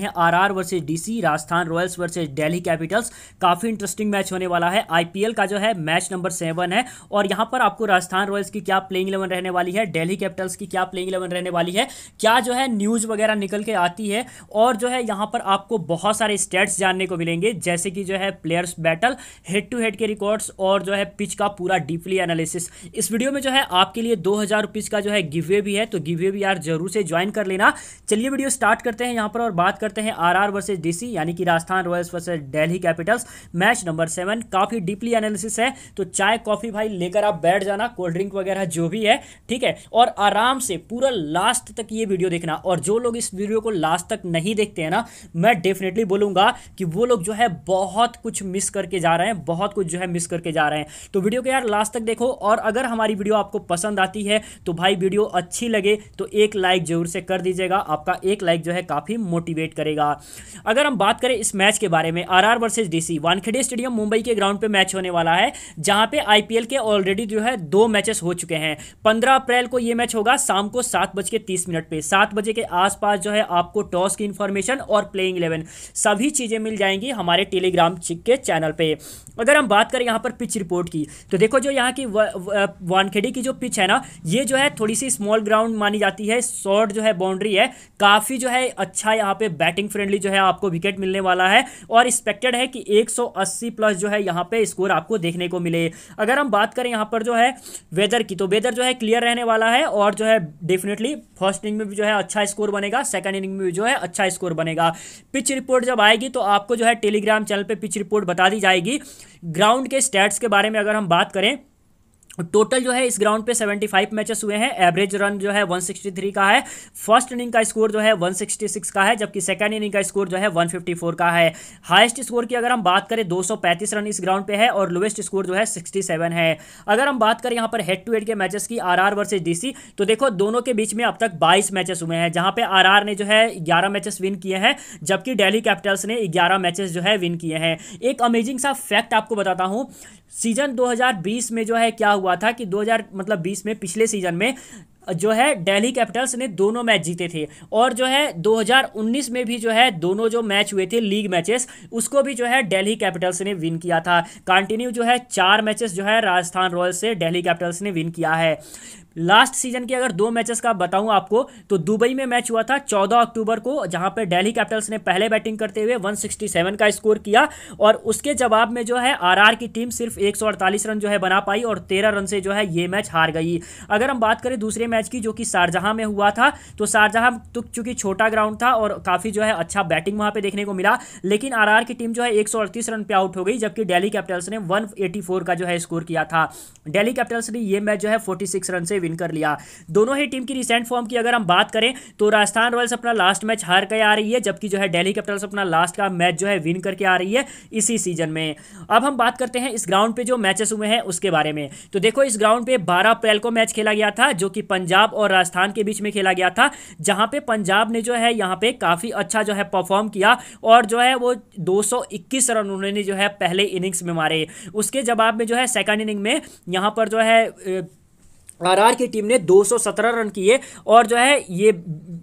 हैं R R versus D Rajasthan Royals versus Delhi Capitals काफ़ी interesting match होने वाला है आईपीएल का जो है मैच नंबर सेवन है और यहाँ पर आपको राजस्थान रॉयल्स की क्या प्लेइंग इलेवन रहने वाली है डेली कैपिटल्स की क्या प्लेइंग इलेवन रहने वाली है क्या जो है न्यूज़ वगैरह निकल के आती है और जो है यहाँ पर आपको बहुत सारे स्टेट्स जानने को मिलेंगे जैसे कि जो है players battle head to head के रिकॉर्ड्स और जो है पिच का पूरा डीपली एनालिसिस इस वीडियो में जो है आपके लिए दो हज़ार का जो है गिवे भी है तो गिवे भी यार जरूर से ज्वाइन कर लेना चलिए वीडियो स्टार्ट करते हैं यहां पर और बात करते हैं आर आर वर्सेज डीसी यानी कि Rajasthan Royals versus Delhi Capitals match number seven काफ़ी डीपली एनालिसिस है तो चाय कॉफ़ी भाई लेकर आप बैठ जाना कोल्ड ड्रिंक वगैरह जो भी है ठीक है और आराम से पूरा लास्ट तक ये वीडियो देखना और जो लोग इस वीडियो को लास्ट तक नहीं देखते हैं ना मैं डेफिनेटली बोलूंगा कि वो लोग जो है बहुत कुछ मिस करके जा रहे हैं बहुत कुछ जो है मिस करके जा रहे हैं तो वीडियो को यार लास्ट तक देखो और अगर हमारी वीडियो आपको पसंद आती है तो भाई वीडियो अच्छी लगे तो एक लाइक जरूर से कर दीजिएगा आपका एक लाइक जो है काफ़ी मोटिवेट सुनिश्चित करेगा अगर हम बात करें इस मैच के बारे में R R versus DC Wankhede stadium Mumbai के ग्राउंड पे मैच होने वाला है जहां पे आईपीएल के ऑलरेडी जो है दो मैचेस हो चुके हैं पंद्रह अप्रैल को ये मैच होगा शाम को सात बज के तीस मिनट पे सात बजे के आसपास जो है आपको टॉस की इंफॉर्मेशन और प्लेइंग इलेवन सभी चीज़ें मिल जाएंगी हमारे टेलीग्राम के चैनल पे अगर हम बात करें यहाँ पर पिच रिपोर्ट की तो देखो जो यहाँ की वानखेड़ी की जो पिच है ना ये जो है थोड़ी सी स्मॉल ग्राउंड मानी जाती है शॉर्ट जो है बाउंड्री है काफ़ी जो है अच्छा यहाँ पे बैटिंग फ्रेंडली जो है आपको विकेट मिलने वाला है और एक्सपेक्टेड है कि 180 प्लस जो है यहां पे स्कोर आपको देखने को मिले अगर हम बात करें यहां पर जो है वेदर की तो वेदर जो है क्लियर रहने वाला है और जो है डेफिनेटली फर्स्ट इनिंग में भी जो है अच्छा स्कोर बनेगा सेकंड इनिंग में भी जो है अच्छा स्कोर बनेगा पिच रिपोर्ट जब आएगी तो आपको जो है टेलीग्राम चैनल पर पिच रिपोर्ट बता दी जाएगी ग्राउंड के स्टैट्स के बारे में अगर हम बात करें टोटल जो है इस ग्राउंड पे 75 मैचेस हुए हैं एवरेज रन जो है 163 का है फर्स्ट इनिंग का स्कोर जो है 166 का है जबकि सेकंड इनिंग का स्कोर जो है 154 का है हाईएस्ट स्कोर की अगर हम बात करें 235 रन इस ग्राउंड पे है और लोएस्ट स्कोर जो है 67 है अगर हम बात करें यहाँ पर हेड टू हेड के मैचेस की आर आर वर्सेज तो देखो दोनों के बीच में अब तक बाईस मैचेस हुए हैं जहाँ पे आर ने जो है ग्यारह मैचेस विन किए हैं जबकि डेली कैपिटल्स ने ग्यारह मैचेस जो है विन किए हैं एक अमेजिंग सा फैक्ट आपको बताता हूँ सीजन 2020 में जो है क्या हुआ था कि 2000 मतलब 20 में पिछले सीजन में जो है दिल्ली कैपिटल्स ने दोनों मैच जीते थे और जो है 2019 में भी जो है दोनों जो मैच हुए थे लीग मैचेस उसको भी जो है दिल्ली कैपिटल्स ने विन किया था कंटिन्यू जो है चार मैचेस जो है राजस्थान रॉयल्स से दिल्ली कैपिटल्स ने विन किया है लास्ट सीजन के अगर दो मैचेस का बताऊं आपको तो दुबई में मैच हुआ था 14 अक्टूबर को जहां पर दिल्ली कैपिटल्स ने पहले बैटिंग करते हुए 167 का स्कोर किया और उसके जवाब में जो है आरआर की टीम सिर्फ 148 रन जो है बना पाई और 13 रन से जो है ये मैच हार गई अगर हम बात करें दूसरे मैच की जो कि शारजहां में हुआ था तो शारजहां तो चूंकि छोटा ग्राउंड था और काफ़ी जो है अच्छा बैटिंग वहां पर देखने को मिला लेकिन आर की टीम जो है एक रन पे आउट हो गई जबकि डेली कैपिटल्स ने वन का जो है स्कोर किया था डेली कैपिटल्स ने यह मैच जो है फोर्टी रन से विन कर लिया दोनों ही टीम की रिसेंट फॉर्म की अगर हम बात करें तो राजस्थान रॉयल्स अपना लास्ट मैच हार के आ रही है जबकि जो है डेली कैपिटल्स अपना लास्ट का मैच जो है विन करके आ रही है इसी सीजन में अब हम बात करते हैं इस ग्राउंड पे जो मैचेस हुए हैं उसके बारे में तो देखो इस ग्राउंड पे 12 अप्रैल को मैच खेला गया था जो कि पंजाब और राजस्थान के बीच में खेला गया था जहां पे पंजाब ने जो है यहां पे काफ़ी अच्छा जो है परफॉर्म किया और जो है वो 221 रन उन्होंने जो है पहले इनिंग्स में मारे उसके जवाब में जो है सेकंड इनिंग में यहां पर जो है ए, आरआर की टीम ने 217 रन किए और जो है ये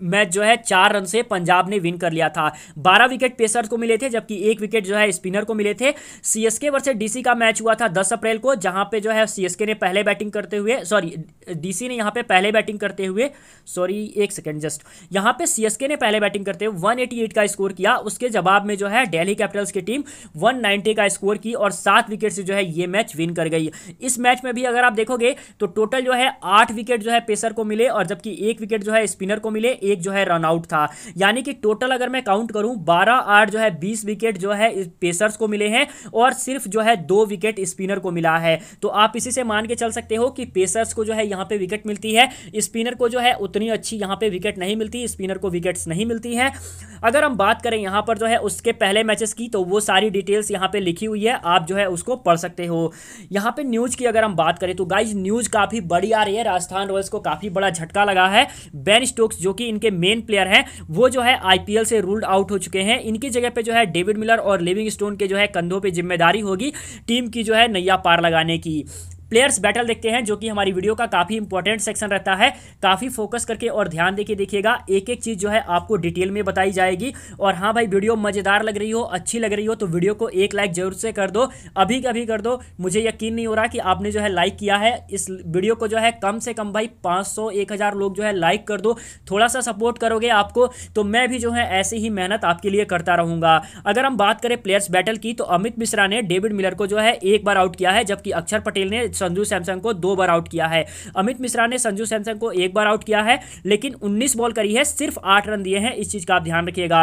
मैच जो है चार रन से पंजाब ने विन कर लिया था बारह विकेट पेसर को मिले थे जबकि एक विकेट जो है स्पिनर को मिले थे सीएसके वर्सेज डीसी का मैच हुआ था दस अप्रैल को जहां पे जो है सीएसके ने पहले बैटिंग करते हुए सॉरी डीसी ने यहां पे पहले बैटिंग करते हुए सॉरी एक सेकेंड जस्ट यहां पे सीएसके ने पहले बैटिंग करते हुए वन का स्कोर किया उसके जवाब में जो है डेली कैपिटल्स की टीम वन का स्कोर की और सात विकेट से जो है ये मैच विन कर गई इस मैच में भी अगर आप देखोगे तो टोटल जो है आठ विकेट जो है पेसर को मिले और जबकि एक विकेट जो है स्पिनर को मिले एक जो है रनआउट था यानी कि टोटल अगर मैं काउंट करूं बारह आठ जो है बीस विकेट जो है पेसर्स को मिले हैं और सिर्फ जो है दो विकेट स्पिनर को मिला है तो आप इसी से मान के चल सकते हो कि पेसर्स को जो है यहां पे विकेट मिलती है स्पिनर को जो है उतनी अच्छी यहां पे विकेट नहीं मिलती स्पिनर को विकेट्स नहीं मिलती है अगर हम बात करें यहां पर जो है उसके पहले मैचेस की तो वो सारी डिटेल्स यहां पे लिखी हुई है आप जो है उसको पढ़ सकते हो यहां पे न्यूज की अगर हम बात करें तो गाइज न्यूज काफी बड़ी आ रही है राजस्थान रॉयल्स को काफी बड़ा झटका लगा है बेन स्टोक्स जो कि इन इनके मेन प्लेयर हैं वो जो है आईपीएल से रूल्ड आउट हो चुके हैं इनकी जगह पे जो है डेविड मिलर और लिविंग स्टोन के जो है कंधों पर जिम्मेदारी होगी टीम की जो है नैया पार लगाने की प्लेयर्स बैटल देखते हैं जो कि हमारी वीडियो का काफ़ी इंपॉर्टेंट सेक्शन रहता है काफ़ी फोकस करके और ध्यान देके देखिएगा एक एक चीज़ जो है आपको डिटेल में बताई जाएगी और हाँ भाई वीडियो मज़ेदार लग रही हो अच्छी लग रही हो तो वीडियो को एक लाइक जरूर से कर दो अभी कभी कर दो मुझे यकीन नहीं हो रहा कि आपने जो है लाइक किया है इस वीडियो को जो है कम से कम भाई पाँच सौ लोग जो है लाइक कर दो थोड़ा सा सपोर्ट करोगे आपको तो मैं भी जो है ऐसी ही मेहनत आपके लिए करता रहूंगा अगर हम बात करें प्लेयर्स बैटल की तो अमित मिश्रा ने डेविड मिलर को जो है एक बार आउट किया है जबकि अक्षर पटेल ने संजू सैमसंग को दो बार आउट किया है अमित मिश्रा ने संजू सैमसंग को एक बार आउट किया है लेकिन उन्नीस बॉल करी है सिर्फ आठ रन दिए हैं इस चीज़ का आप ध्यान रखिएगा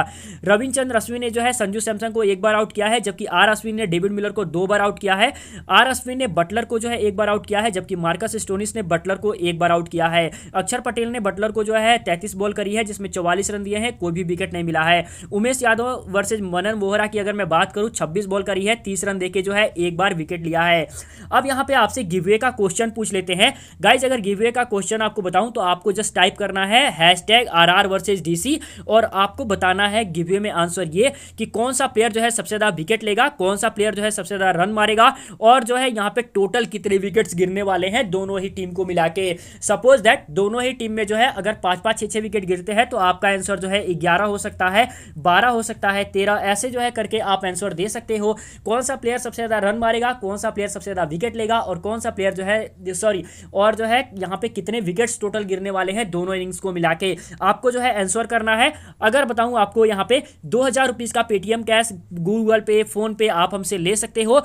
रविंद्रचंद अश्विन ने जो है संजू सैमसंग को एक बार आउट किया है जबकि आर अश्विन ने डेविड मिलर को दो बार आउट किया है आर अश्विन ने बटलर को जो है एक बार आउट किया है जबकि मार्कस स्टोनिस ने बटलर को एक बार आउट किया है अक्षर पटेल ने बटलर को जो है तैतीस बॉल करी है जिसमें चौवालीस रन दिए हैं कोई भी विकेट नहीं मिला है उमेश यादव वर्सेज मनन वोहरा की अगर मैं बात करूं छब्बीस बॉल करी है तीस रन देकर जो है एक बार विकेट लिया है अब यहां पर आपसे गिवे का क्वेश्चन पूछ लेते हैं गाइज अगर गिवे का क्वेश्चन आपको बताऊं तो आपको जस्ट टाइप करना है hashtag R R versus D C और आपको बताना है गिवे में आंसर ये कि कौन सा प्लेयर जो है सबसे ज़्यादा विकेट लेगा कौन सा प्लेयर जो है सबसे ज़्यादा रन मारेगा और जो है यहाँ पे टोटल कितने विकेट्स गिरने वाले हैं दोनों ही टीम को मिला के सपोज दैट दोनों ही टीम में जो है अगर पाँच पाँच छः छः विकेट गिरते हैं तो आपका आंसर जो है ग्यारह हो सकता है बारह हो सकता है तेरह ऐसे जो है करके आप आंसर दे सकते हो कौन सा प्लेयर सबसे ज़्यादा रन मारेगा कौन सा प्लेयर सबसे ज़्यादा विकेट लेगा और कौन कौन सा प्लेयर जो है सॉरी और जो है यहाँ पे कितने विकेट्स टोटल गिरने वाले हैं दोनों इनिंग्स को मिला के आपको जो है आंसर करना है अगर बताऊँ आपको यहाँ पे दो हज़ार रुपीज़ का Paytm cash Google Pay PhonePe आप हमसे ले सकते हो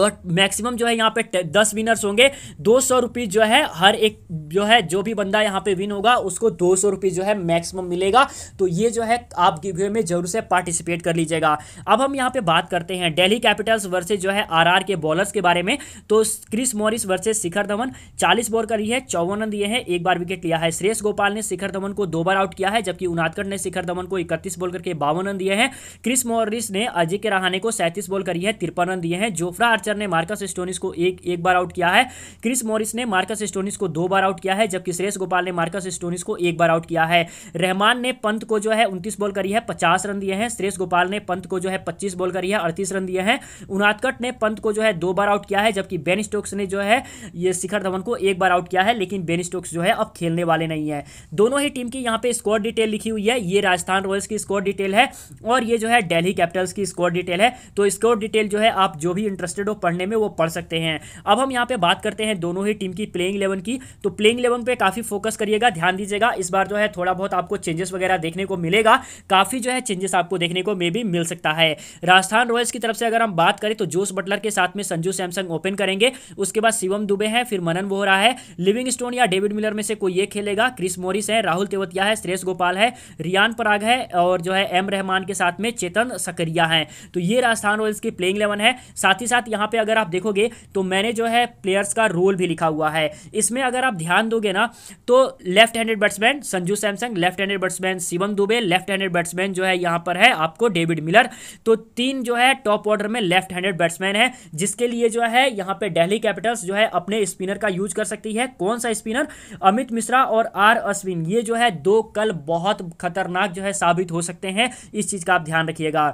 और मैक्सिमम जो है यहाँ पे दस विनर्स होंगे दो सौ रुपीज़ जो है हर एक जो है जो भी बंदा यहाँ पे विन होगा उसको दो सौ रुपीज़ जो है मैक्सिमम मिलेगा तो ये जो है आप गिवे में जरूर से पार्टिसिपेट कर लीजिएगा अब हम यहाँ पे बात करते हैं दिल्ली कैपिटल्स वर्सेज जो है आरआर के बॉलर्स के बारे में तो Chris Morris versus Shikhar Dhawan चालीस बॉल करी है चौवन रन दिए हैं एक बार विकेट लिया है श्रेयस गोपाल ने शिखर धवन को दो बार आउट किया है जबकि उनादकर ने शिखर धवन को इकतीस बॉल करके बावन रन दिए हैं क्रिस मॉरिस ने अजय के रहाने को सैंतीस बॉल करी है तिरपन रन दिए हैं जोफ्रा आर्चर ने मार्कस स्टोनिस को एक एक बार आउट किया है क्रिस मॉरिस ने मार्कस स्टोनिस को दो बार आउट किया है जबकि सुरेश गोपाल ने मार्कस स्टोनिस को एक बार आउट किया है रहमान ने पंत को जो है उनतीस बॉल करी है पचास रन दिए हैं सुरेश गोपाल ने पंत को जो है पच्चीस बॉल करी है अड़तीस रन दिए हैं उनादकट ने पंत को जो है दो बार आउट किया है जबकि बेन स्टोक्स ने जो है ये शिखर धवन को एक बार आउट किया है लेकिन बेन स्टोक्स जो है अब खेलने वाले नहीं है दोनों ही टीम की यहाँ पे स्कोर डिटेल लिखी हुई है ये राजस्थान रॉयल्स की स्कोर डिटेल है और ये जो है डेली कैपिटल्स की स्कोर डिटेल है तो स्कोर डिटेल जो है आप जो भी इंटरेस्टेड लोग पढ़ने में वो पढ़ सकते हैं अब हम यहाँ पे बात करते हैं दोनों ही टीम की प्लेइंग इलेवन की तो प्लेइंग इलेवन पे काफ़ी फोकस करिएगा ध्यान दीजिएगा इस बार जो है थोड़ा बहुत आपको चेंजेस वगैरह देखने को मिलेगा काफ़ी जो है चेंजेस आपको देखने को मे भी मिल सकता है राजस्थान रॉयल्स की तरफ से अगर हम बात करें तो जोस बटलर के साथ में संजू सैमसंग ओपन करेंगे उसके बाद शिवम दुबे हैं फिर मनन वोहरा है लिविंग स्टोन या डेविड मिलर में से कोई ये खेलेगा क्रिस मोरिस है राहुल तेवतिया है श्रेष गोपाल है रियान पराग है और जो है एम रहमान के साथ में चेतन सकरिया है तो ये राजस्थान रॉयल्स की प्लेइंग इलेवन है साथ ही साथ यहाँ पे अगर आप देखोगे तो मैंने जो है प्लेयर्स का रोल भी लिखा हुआ है इसमें अगर आप ध्यान दोगे ना तो left handed batsman Sanju Samson left handed batsman Shivam Dube left handed batsman जो है यहाँ पर है आपको डेविड मिलर तो तीन जो है टॉप ऑर्डर में लेफ्ट हैंडेड बैट्समैन है जिसके लिए जो है यहाँ पर डेली कैपिटल्स जो है अपने स्पिनर का यूज कर सकती है कौन सा स्पिनर अमित मिश्रा और आर अश्विन ये जो है दो कल बहुत खतरनाक जो है साबित हो सकते हैं इस चीज़ का आप ध्यान रखिएगा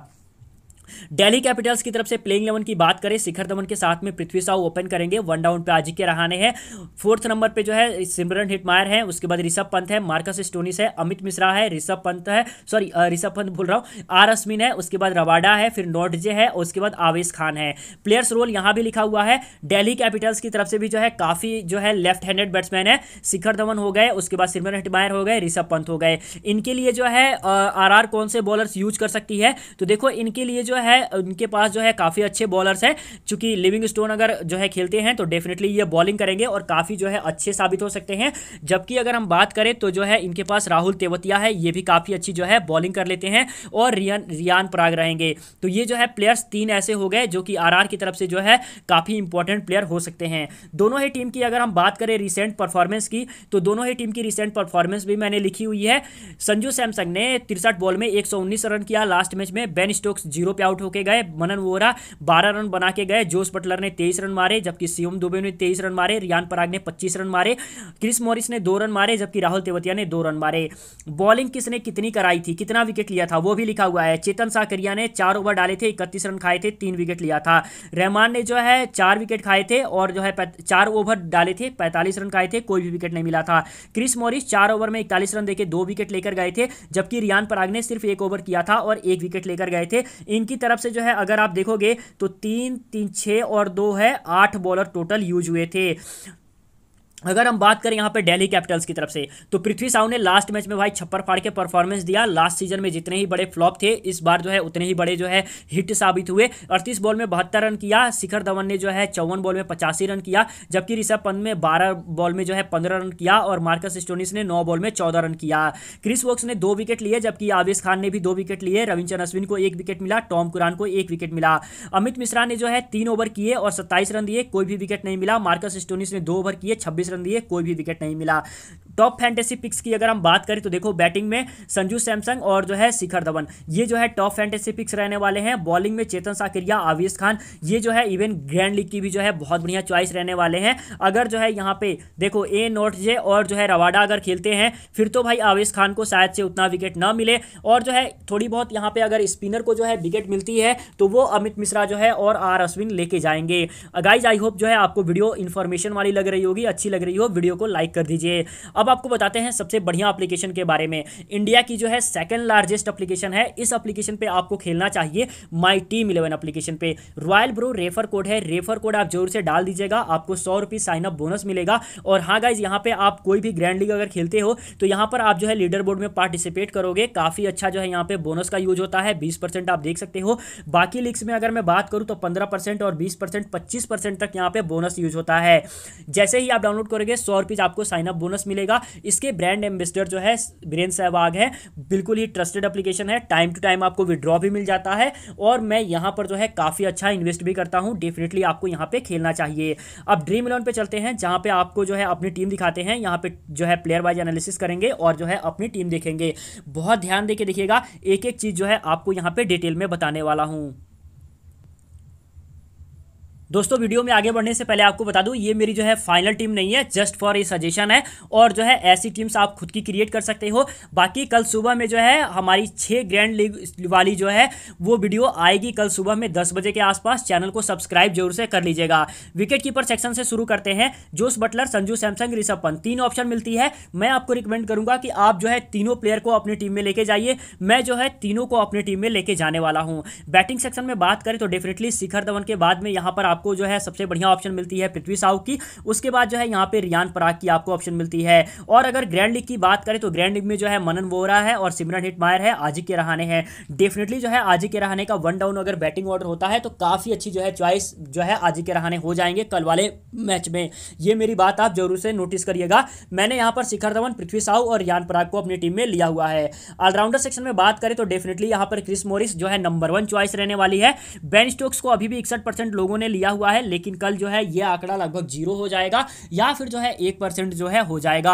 डेली कैपिटल्स की तरफ से प्लेइंग इलेवन की बात करें शिखर धवन के साथ में पृथ्वी साहू ओपन करेंगे वन डाउन पे आजिक्य रहाने हैं फोर्थ नंबर पे जो है सिमरन हिटमायर है उसके बाद ऋषभ पंत है मार्कस स्टोनिस है अमित मिश्रा है ऋषभ पंत है सॉरी ऋषभ पंत बोल रहा हूँ आर अश्विन है उसके बाद रवाडा है फिर नोटजे है उसके बाद आवेश खान है प्लेयर्स रोल यहाँ भी लिखा हुआ है डेली कैपिटल्स की तरफ से भी जो है काफ़ी जो है लेफ्ट हैंडेड बैट्समैन है शिखर धवन हो गए उसके बाद सिमरन हिटमायर हो गए ऋषभ पंत हो गए इनके लिए जो है आर कौन से बॉलर यूज कर सकती है तो देखो इनके लिए जो है उनके पास जो है काफ़ी अच्छे बॉलर्स हैं चूँकि लिविंग स्टोन अगर जो है खेलते हैं तो डेफिनेटली ये बॉलिंग करेंगे और काफ़ी जो है अच्छे साबित हो सकते हैं जबकि अगर हम बात करें तो जो है इनके पास राहुल तेवतिया है ये भी काफ़ी अच्छी जो है बॉलिंग कर लेते हैं और रियान रियान पराग रहेंगे तो ये जो है प्लेयर्स तीन ऐसे हो गए जो कि आर की तरफ से जो है काफ़ी इंपॉर्टेंट प्लेयर हो सकते हैं दोनों ही टीम की अगर हम बात करें रिसेंट परफॉर्मेंस की तो दोनों ही टीम की रिसेंट परफॉर्मेंस भी मैंने लिखी हुई है संजू सैमसंग ने तिरसठ बॉल में एक रन किया लास्ट मैच में बेन स्टोक्स जीरो पे आउट होकर गए मनन वोरा बारह रन बना के गए जोश बटलर ने तेईस रन मारे जबकि सीएम दुबे ने तेईस रन मारे रियान पराग ने पच्चीस रन मारे क्रिस मॉरिस ने दो रन मारे जबकि राहुल तेवतिया ने दो रन मारे बॉलिंग किसने कितनी कराई थी कितना विकेट लिया था वो भी लिखा हुआ है चेतन साकरिया ने चार ओवर डाले थे इकतीस रन खाए थे तीन विकेट लिया था रहमान ने जो है चार विकेट खाए थे और जो है चार ओवर डाले थे पैंतालीस रन खाए थे कोई भी विकेट नहीं मिला था क्रिस मॉरिस चार ओवर में इकतालीस रन देकर दो विकेट लेकर गए थे जबकि रियान पराग ने सिर्फ एक ओवर किया था और एक विकेट लेकर गए थे इनकी तरफ से जो है अगर आप देखोगे तो तीन तीन छः और दो है आठ बॉलर टोटल यूज हुए थे अगर हम बात करें यहाँ पे दिल्ली कैपिटल्स की तरफ से तो पृथ्वी साहू ने लास्ट मैच में भाई छप्पर फाड़ के परफॉर्मेंस दिया लास्ट सीजन में जितने ही बड़े फ्लॉप थे इस बार जो है उतने ही बड़े जो है हिट साबित हुए अड़तीस बॉल में बहत्तर रन किया शिखर धवन ने जो है चौवन बॉल में पचासी रन किया जबकि ऋषभ पंत में बारह बॉल में जो है पंद्रह रन किया और मार्कस स्टोनिस ने नौ बॉल में चौदह रन किया क्रिस वोक्स ने दो विकेट लिए जबकि आवेश खान ने भी दो विकेट लिए रविचंद अश्विन को एक विकेट मिला टॉम कुरान को एक विकेट मिला अमित मिश्रा ने जो है तीन ओवर किए और सत्ताईस रन दिए कोई भी विकेट नहीं मिला मार्कस स्टोनिस ने दो ओवर किए छब्बीस रन दिए कोई भी विकेट नहीं मिला टॉप फैंटेसी पिक्स की अगर हम बात करें तो देखो बैटिंग में संजू सैमसंग और जो है शिखर धवन ये जो है टॉप फैंटेसी पिक्स रहने वाले हैं बॉलिंग में चेतन साकरिया आवेश खान ये जो है इवन ग्रैंड लीग की भी जो है बहुत बढ़िया चॉइस रहने वाले हैं अगर जो है यहाँ पे देखो ए नोट जे और जो है रवाडा अगर खेलते हैं फिर तो भाई आवेश खान को शायद से उतना विकेट ना मिले और जो है थोड़ी बहुत यहाँ पे अगर स्पिनर को जो है विकेट मिलती है तो वो अमित मिश्रा जो है और आर अश्विन लेके जाएंगे गाइज आई होप जो है आपको वीडियो इन्फॉर्मेशन वाली लग रही होगी अच्छी लग रही हो वीडियो को लाइक कर दीजिए अब अब आपको बताते हैं सबसे बढ़िया एप्लीकेशन के बारे में इंडिया की जो है सेकंड लार्जेस्ट एप्लीकेशन है इस एप्लीकेशन पे आपको खेलना चाहिए माई टीम इलेवन एप्लीकेशन पे रॉयल ब्रो रेफर कोड है रेफर कोड आप जोर से डाल दीजिएगा आपको सौ रुपये साइनअप बोनस मिलेगा और हाँ गाइज यहाँ पे आप कोई भी ग्रैंड लीग अगर खेलते हो तो यहाँ पर आप जो है लीडर बोर्ड में पार्टिसिपेट करोगे काफ़ी अच्छा जो है यहाँ पे बोनस का यूज होता है बीस आप देख सकते हो बाकी लीग्स में अगर मैं बात करूँ तो पंद्रह और बीस परसेंट तक यहाँ पे बोनस यूज होता है जैसे ही आप डाउनलोड करोगे सौ रुपीज़ आपको साइनअप बोनस मिलेगा होगा इसके ब्रांड एम्बेसडर जो है बीरेन सहवाग है बिल्कुल ही ट्रस्टेड अप्लीकेशन है टाइम टू टाइम आपको विड्रॉ भी मिल जाता है और मैं यहाँ पर जो है काफ़ी अच्छा इन्वेस्ट भी करता हूँ डेफिनेटली आपको यहाँ पर खेलना चाहिए अब ड्रीम इलेवन पर चलते हैं जहाँ पर आपको जो है अपनी टीम दिखाते हैं यहाँ पर जो है प्लेयर वाइज एनालिसिस करेंगे और जो है अपनी टीम देखेंगे बहुत ध्यान दे देखिएगा एक एक चीज़ जो है आपको यहाँ पर डिटेल में बताने वाला हूँ दोस्तों वीडियो में आगे बढ़ने से पहले आपको बता दूं ये मेरी जो है फाइनल टीम नहीं है जस्ट फॉर ए सजेशन है और जो है ऐसी टीम्स आप खुद की क्रिएट कर सकते हो बाकी कल सुबह में जो है हमारी छः ग्रैंड लीग वाली जो है वो वीडियो आएगी कल सुबह में दस बजे के आसपास चैनल को सब्सक्राइब जरूर से कर लीजिएगा विकेट कीपर सेक्शन से शुरू करते हैं जोस बटलर संजू सैमसंग ऋषभ पंत तीन ऑप्शन मिलती है मैं आपको रिकमेंड करूंगा कि आप जो है तीनों प्लेयर को अपनी टीम में लेके जाइए मैं जो है तीनों को अपनी टीम में लेके जाने वाला हूँ बैटिंग सेक्शन में बात करें तो डेफिनेटली शिखर धवन के बाद में यहाँ पर आप आपको जो है सबसे बढ़िया ऑप्शन मिलती है पृथ्वी साहू की उसके बाद जो है यहाँ पे रियान पराग की आपको ऑप्शन मिलती है और अगर ग्रैंड लीग की बात करें तो ग्रैंड लीग में जो है मनन वोरा है और सिमरन हिटमायर है आजी के रहाने हैं डेफिनेटली जो है आजी के रहाने का वन डाउन अगर बैटिंग ऑर्डर होता है तो काफ़ी अच्छी जो है चॉइस जो है आजी के रहाने हो जाएंगे कल वाले मैच में ये मेरी बात आप जरूर से नोटिस करिएगा मैंने यहाँ पर शिखर धवन पृथ्वी साहू और रियान पराग को अपनी टीम में लिया हुआ है ऑलराउंडर सेक्शन में बात करें तो डेफिनेटली यहाँ पर क्रिस मोरिस जो है नंबर वन चॉइस रहने वाली है बेन स्टोक्स को अभी भी इकसठ लोगों ने लिया दिया हुआ है लेकिन कल जो है यह आंकड़ा लगभग जीरो हो जाएगा या फिर जो है एक परसेंट जो है हो जाएगा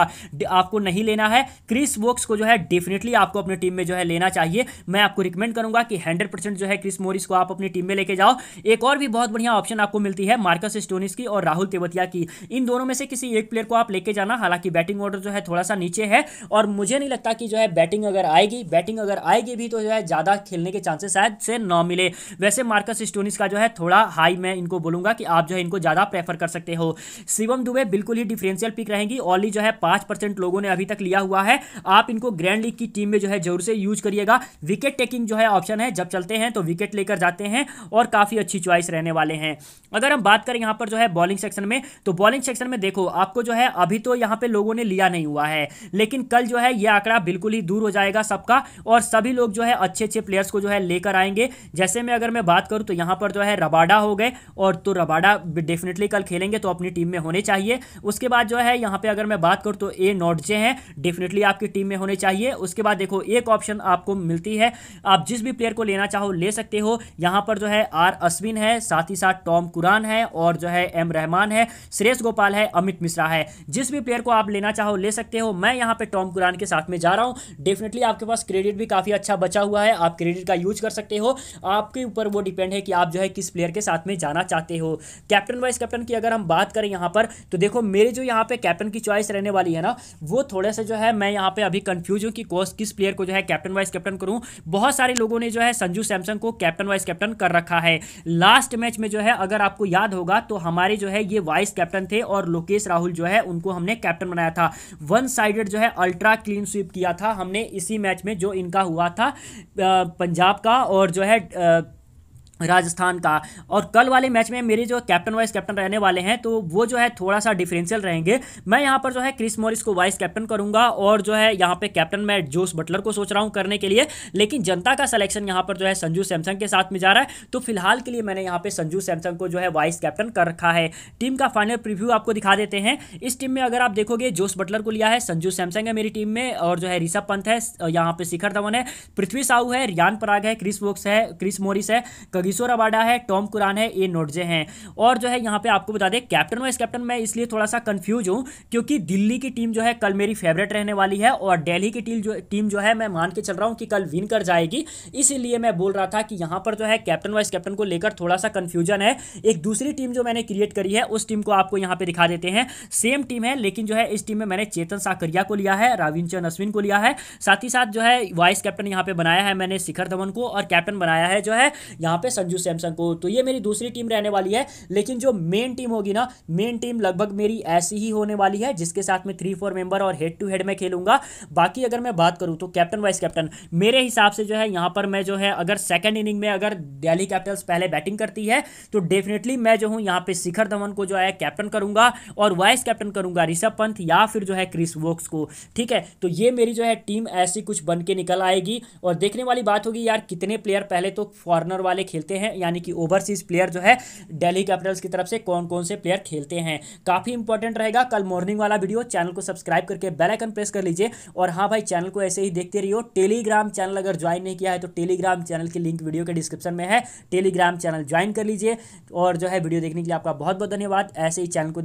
आपको नहीं लेना है क्रिस वोक्स को जो है डेफिनेटली आपको अपनी टीम में जो है लेना चाहिए मैं आपको रिकमेंड करूंगा कि हंड्रेड जो है क्रिस मोरिस को आप अपनी टीम में लेके जाओ एक और भी बहुत बढ़िया ऑप्शन आपको मिलती है मार्कस स्टोनिस की और राहुल तेवतिया की इन दोनों में से किसी एक प्लेयर को आप लेके जाना हालांकि बैटिंग ऑर्डर जो है थोड़ा सा नीचे है और मुझे नहीं लगता कि जो है बैटिंग अगर आएगी बैटिंग अगर आएगी भी तो जो है ज़्यादा खेलने के चांसेस शायद से न मिले वैसे मार्कस स्टोनिस का जो है थोड़ा हाई मैं इनको बोलूंगा कि आप जो है इनको ज़्यादा प्रेफर कर सकते हो शिवम दुबे बिल्कुल ही डिफरेंशियल पिक रहेंगी ऑली जो है पांच परसेंट लोगों ने अभी तक लिया हुआ है आप इनको ग्रैंड लीग की टीम में जो है जरूर से यूज करिएगा विकेट टेकिंग जो है ऑप्शन है जब चलते हैं तो विकेट लेकर जाते हैं और काफ़ी अच्छी च्वाइस रहने वाले हैं अगर हम बात करें यहां पर जो है बॉलिंग सेक्शन में तो बॉलिंग सेक्शन में देखो आपको जो है अभी तो यहां पे लोगों ने लिया नहीं हुआ है लेकिन कल जो है ये आंकड़ा बिल्कुल ही दूर हो जाएगा सबका और सभी लोग जो है अच्छे अच्छे प्लेयर्स को जो है लेकर आएंगे जैसे मैं अगर मैं बात करूं तो यहां पर जो है रबाडा हो गए और और तो रबाडा डेफिनेटली कल खेलेंगे तो अपनी टीम में होने चाहिए उसके बाद जो है यहाँ पे अगर मैं बात करूँ तो ए नॉटजे हैं डेफिनेटली आपकी टीम में होने चाहिए उसके बाद देखो एक ऑप्शन आपको मिलती है आप जिस भी प्लेयर को लेना चाहो ले सकते हो यहाँ पर जो है आर अश्विन है साथ ही साथ टॉम कुरान है और जो है एम रहमान है सुरेश गोपाल है अमित मिश्रा है जिस भी प्लेयर को आप लेना चाहो ले सकते हो मैं यहाँ पर टॉम कुरान के साथ में जा रहा हूँ डेफिनेटली आपके पास क्रेडिट भी काफ़ी अच्छा बचा हुआ है आप क्रेडिट का यूज कर सकते हो आपके ऊपर वो डिपेंड है कि आप जो है किस प्लेयर के साथ में जाना चाहते चाहते हो कैप्टन वाइस कैप्टन की अगर हम बात करें यहाँ पर तो देखो मेरे जो यहाँ पे कैप्टन की चॉइस रहने वाली है ना वो थोड़े से जो है मैं यहाँ पे अभी कंफ्यूज हूँ कि कोस किस प्लेयर को जो है कैप्टन वाइस कैप्टन करूँ बहुत सारे लोगों ने जो है संजू सैमसंग को कैप्टन वाइस कैप्टन कर रखा है लास्ट मैच में जो है अगर आपको याद होगा तो हमारे जो है ये वाइस कैप्टन थे और लोकेश राहुल जो है उनको हमने कैप्टन बनाया था वन साइडेड जो है अल्ट्रा क्लीन स्वीप किया था हमने इसी मैच में जो इनका हुआ था पंजाब का और जो है राजस्थान का और कल वाले मैच में मेरे जो कैप्टन वाइस कैप्टन रहने वाले हैं तो वो जो है थोड़ा सा डिफरेंशियल रहेंगे मैं यहाँ पर जो है क्रिस मॉरिस को वाइस कैप्टन करूंगा और जो है यहाँ पे कैप्टन मैं जोस बटलर को सोच रहा हूँ करने के लिए लेकिन जनता का सिलेक्शन यहाँ पर जो है संजू सैमसंग के साथ में जा रहा है तो फिलहाल के लिए मैंने यहाँ पर संजू सैमसंग को जो है वाइस कैप्टन कर रखा है टीम का फाइनल प्रिव्यू आपको दिखा देते हैं इस टीम में अगर आप देखोगे जोस बटलर को लिया है संजू सैमसंग है मेरी टीम में और जो है ऋषभ पंत है यहाँ पर शिखर धवन है पृथ्वी साहू है रियान पराग है क्रिस वोक्स है क्रिस मोरिस है कगी किशोर अबाडा है टॉम कुरान है ए नोटजे हैं और जो है यहाँ पे आपको बता दें कैप्टन वाइस कैप्टन मैं इसलिए थोड़ा सा कन्फ्यूज हूँ क्योंकि दिल्ली की टीम जो है कल मेरी फेवरेट रहने वाली है और डेली की टीम जो टीम जो है मैं मान के चल रहा हूँ कि कल विन कर जाएगी इसीलिए मैं बोल रहा था कि यहाँ पर जो है कैप्टन वाइस कैप्टन को लेकर थोड़ा सा कन्फ्यूजन है एक दूसरी टीम जो मैंने क्रिएट करी है उस टीम को आपको यहाँ पे दिखा देते हैं सेम टीम है लेकिन जो है इस टीम में मैंने चेतन साकरिया को लिया है राविंचन अश्विन को लिया है साथ ही साथ जो है वाइस कैप्टन यहाँ पे बनाया है मैंने शिखर धवन को और कैप्टन बनाया है जो है यहाँ पे संजू सैमसंग को तो ये मेरी दूसरी टीम रहने वाली है लेकिन जो मेन टीम होगी ना मेन टीम लगभग मेरी ऐसी ही होने वाली है जिसके साथ में थ्री फोर मेंबर और हेड टू हेड में खेलूंगा बाकी अगर मैं बात करूँ तो कैप्टन वाइस कैप्टन मेरे हिसाब से जो है यहाँ पर मैं जो है अगर सेकेंड इनिंग में अगर दिल्ली कैपिटल्स पहले बैटिंग करती है तो डेफिनेटली मैं जो हूँ यहाँ पर शिखर धवन को जो है कैप्टन करूंगा और वाइस कैप्टन करूंगा ऋषभ पंथ या फिर जो है क्रिस वोक्स को ठीक है तो ये मेरी जो है टीम ऐसी कुछ बन के निकल आएगी और देखने वाली बात होगी यार कितने प्लेयर पहले तो फॉरनर वाले खेल खेलते हैं यानी कि ओवरसीज प्लेयर जो है डेली कैपिटल्स की तरफ से कौन कौन से प्लेयर खेलते हैं काफ़ी इंपॉर्टेंट रहेगा कल मॉर्निंग वाला वीडियो चैनल को सब्सक्राइब करके बेलाइकन प्रेस कर लीजिए और हाँ भाई चैनल को ऐसे ही देखते रहिए टेलीग्राम चैनल अगर ज्वाइन नहीं किया है तो टेलीग्राम चैनल की लिंक वीडियो के डिस्क्रिप्शन में है टेलीग्राम चैनल ज्वाइन कर लीजिए और जो है वीडियो देखने के लिए आपका बहुत बहुत धन्यवाद ऐसे ही चैनल को